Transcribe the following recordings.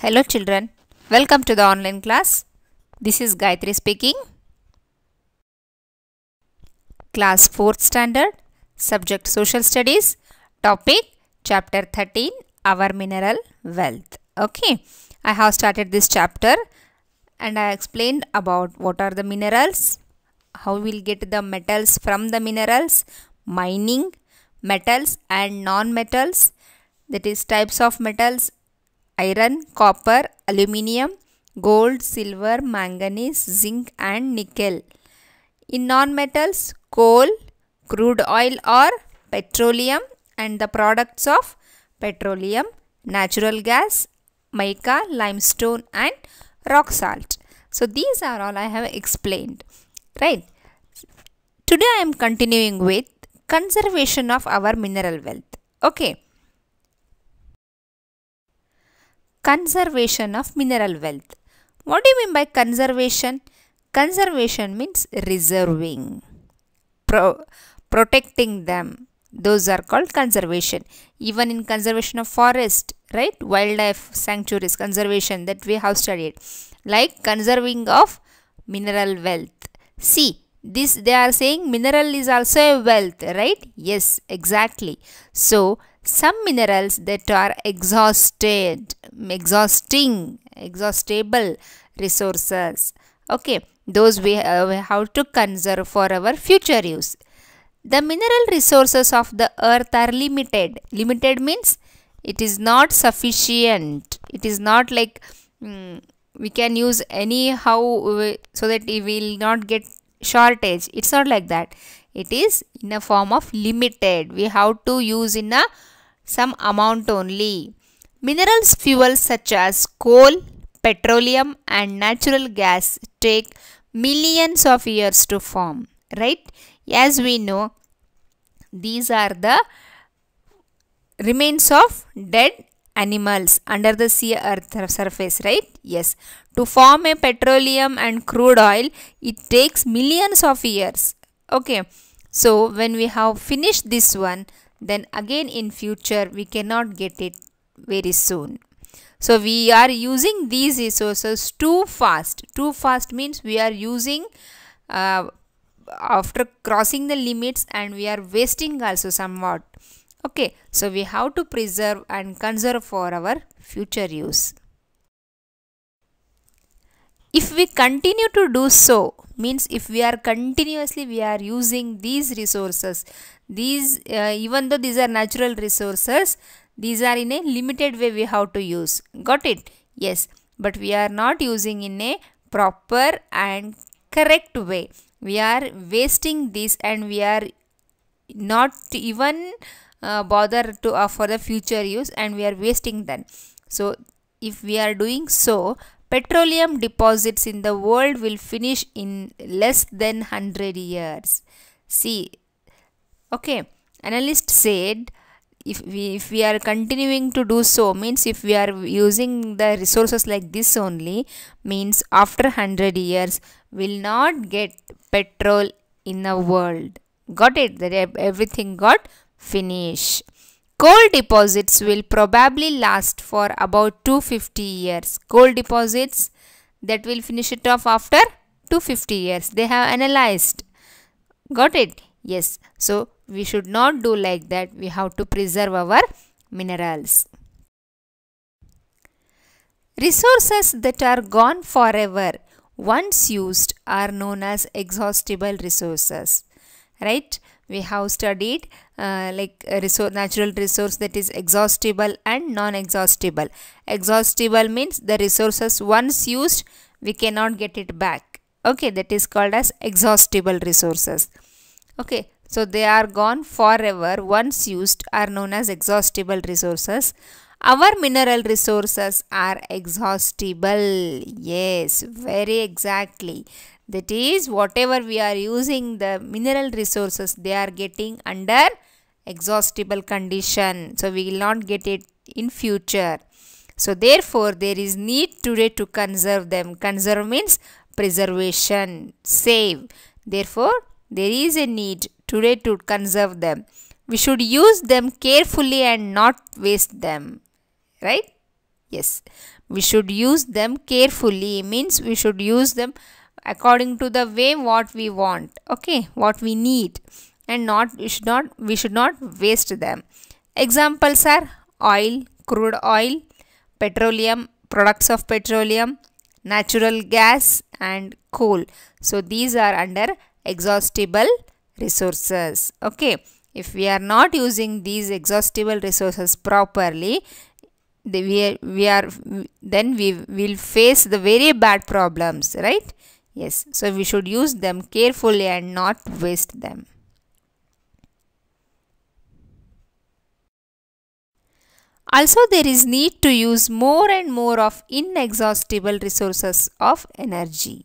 Hello children, welcome to the online class. This is Gayatri speaking. Class 4th standard, subject social studies, topic chapter 13, our mineral wealth. Okay, I have started this chapter and I explained about what are the minerals, how we'll get the metals from the minerals, mining, metals and non-metals, that is types of metals iron, copper, aluminium, gold, silver, manganese, zinc and nickel. In non-metals, coal, crude oil or petroleum and the products of petroleum, natural gas, mica, limestone and rock salt. So these are all I have explained. Right. Today I am continuing with conservation of our mineral wealth. Okay. conservation of mineral wealth. What do you mean by conservation? Conservation means reserving, pro protecting them. Those are called conservation. Even in conservation of forest, right? Wildlife sanctuaries, conservation that we have studied. Like conserving of mineral wealth. See, this they are saying mineral is also a wealth right yes exactly so some minerals that are exhausted exhausting exhaustible resources okay those uh, we have to conserve for our future use the mineral resources of the earth are limited limited means it is not sufficient it is not like mm, we can use anyhow so that we will not get shortage it's not like that it is in a form of limited we have to use in a some amount only minerals fuels such as coal petroleum and natural gas take millions of years to form right as we know these are the remains of dead animals under the sea earth surface right Yes, to form a petroleum and crude oil, it takes millions of years. Okay, so when we have finished this one, then again in future we cannot get it very soon. So we are using these resources too fast. Too fast means we are using uh, after crossing the limits and we are wasting also somewhat. Okay, so we have to preserve and conserve for our future use if we continue to do so means if we are continuously we are using these resources these uh, even though these are natural resources these are in a limited way we have to use got it yes but we are not using in a proper and correct way we are wasting this and we are not even uh, bother to uh, for the future use and we are wasting them so if we are doing so petroleum deposits in the world will finish in less than 100 years. See, okay, analyst said if we, if we are continuing to do so means if we are using the resources like this only means after 100 years will not get petrol in the world got it that everything got finished Coal deposits will probably last for about 250 years. Coal deposits that will finish it off after 250 years. They have analyzed. Got it? Yes. So we should not do like that. We have to preserve our minerals. Resources that are gone forever once used are known as exhaustible resources. Right? we have studied uh, like resource, natural resource that is exhaustible and non-exhaustible. Exhaustible means the resources once used we cannot get it back. Okay, that is called as exhaustible resources. Okay, so they are gone forever once used are known as exhaustible resources our mineral resources are exhaustible. Yes, very exactly. That is, whatever we are using the mineral resources, they are getting under exhaustible condition. So, we will not get it in future. So, therefore, there is need today to conserve them. Conserve means preservation, save. Therefore, there is a need today to conserve them. We should use them carefully and not waste them right yes we should use them carefully means we should use them according to the way what we want okay what we need and not we should not we should not waste them examples are oil crude oil petroleum products of petroleum natural gas and coal so these are under exhaustible resources okay if we are not using these exhaustible resources properly the, we are, we are then we will face the very bad problems right yes so we should use them carefully and not waste them Also, there is need to use more and more of inexhaustible resources of energy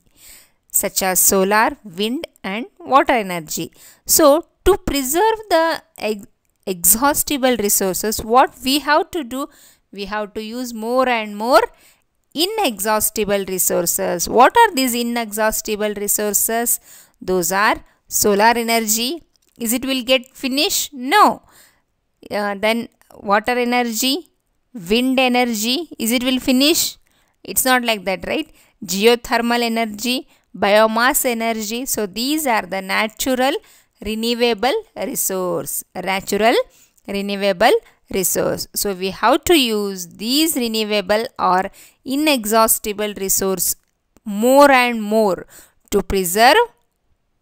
such as solar, wind and water energy. So, to preserve the ex exhaustible resources, what we have to do, we have to use more and more inexhaustible resources. What are these inexhaustible resources? Those are solar energy. Is it will get finished? No. Uh, then water energy, wind energy. Is it will finish? It's not like that, right? Geothermal energy, biomass energy. So these are the natural renewable resource. Natural renewable resource. So we have to use these renewable or inexhaustible resource more and more to preserve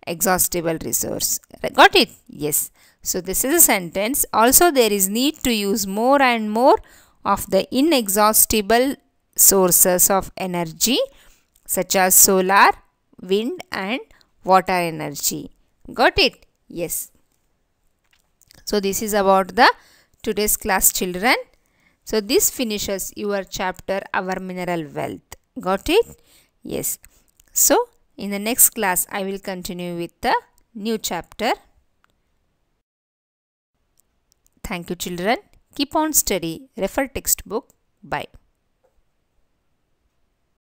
exhaustible resource. Got it? Yes. So this is a sentence. Also there is need to use more and more of the inexhaustible sources of energy such as solar, wind and water energy. Got it? Yes. So this is about the today's class children. So this finishes your chapter our mineral wealth. Got it? Yes. So in the next class I will continue with the new chapter. Thank you children. Keep on study. Refer textbook. Bye.